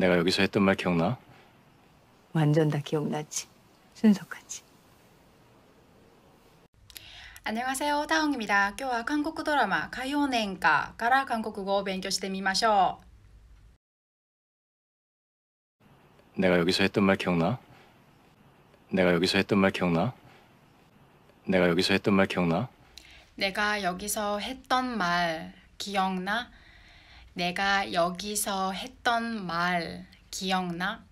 내가 여기서 했던 말 기억나? 완전 다 기억나지. 순석하지. 안녕하세요. 다홍입니다. 今日は 한국 드라마 가요년가から 한국어 勉強してみましょう. 내가 여기서 했던 말 기억나? 내가 여기서 했던 말 기억나? 내가 여기서 했던 말 기억나? 내가 여기서 했던 말 기억나? 내가여기서했던말기억나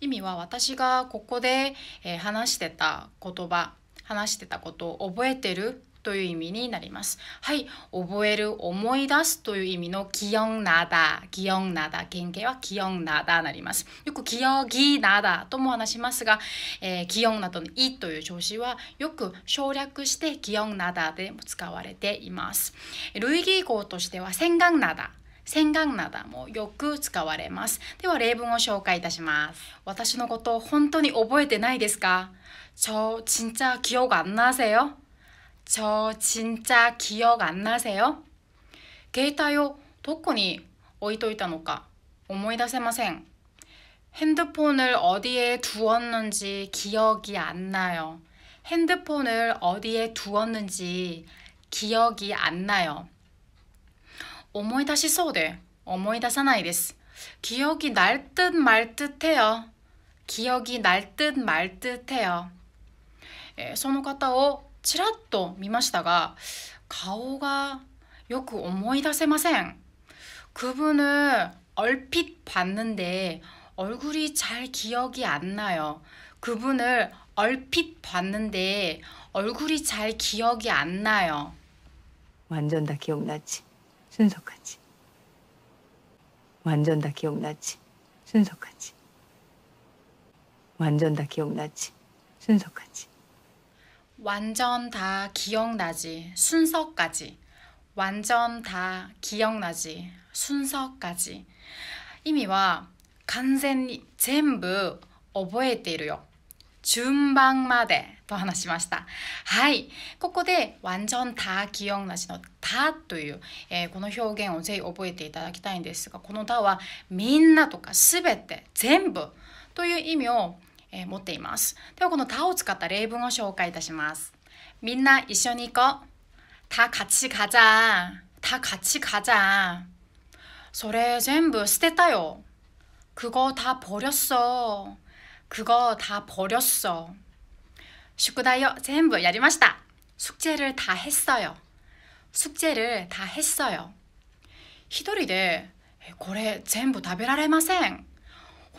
意味は私がここで話してた言葉話してたことを覚えてるという意味になります。はい、覚える、思い出すという意味の記憶なだ、記憶なだ、原型は記憶なだなります。よく記憶ぎなだとも話しますが、えー、気などのいという調子はよく省略して記憶なだでも使われています。類義語としては洗顔なだ。洗顔などもよく使われます。では例文を紹介いたします。私のこと本当に覚えてないですか저진짜기억안나세요저진짜기억안나세요携帯をどこに置いといたのか思い出せません。핸드폰을어디에두었는지기억이안나요핸드폰을어디에두었는지기억이안나요 思い出しそうで思い出さないです。기억이날 듯 말 듯해요. 기억이날 듯 말 듯해요. 예, その方をちらっと見ましたが顔がよく思い出せません。그분을얼핏봤는데 얼굴이 잘 기억이 안 나요. 그분을 얼핏 봤는데 얼굴이 잘 기억이 안 나요. 완전 다 기억나지. 순석하지. 완전 다 기억나지. 순석하지. 완전 다 기억나지. 순석하지. 완전 다 기억나지. 순서까지. 완전 다 기억나지. 순서까지. 意味は完全に全部覚えているよ。順番までと話しました。はい。ここで、완전다기억나시のたという、えー、この表現をぜひ覚えていただきたいんですが、このたはみんなとかすべて、全部という意味を、えー、持っています。では、このたを使った例文を紹介いたします。みんな一緒に行こう。た같이가 자。 た같이가 자。 それ全部捨てたよ。그거다버렸어 그거 다 버렸어. 숙구다요 전부 야리마시다. 숙제를 다 했어요. 숙제를 다 했어요. 히도리데 고래 전부 다베라레마생.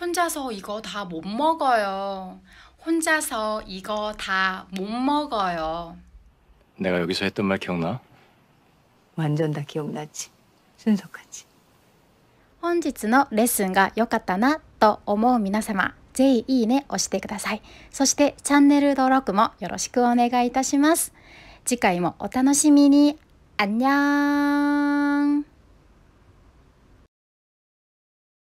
혼자서 이거 다 못 먹어요. 혼자서 이거 다 못 먹어요. 내가 여기서 했던 말 기억나? 완전 다 기억나지. 순속하지. 本日のレッスンが良かったなと思う皆様。ぜひいいね押してください。そしてチャンネル登録もよろしくお願いいたします。次回もお楽しみに。あんにゃー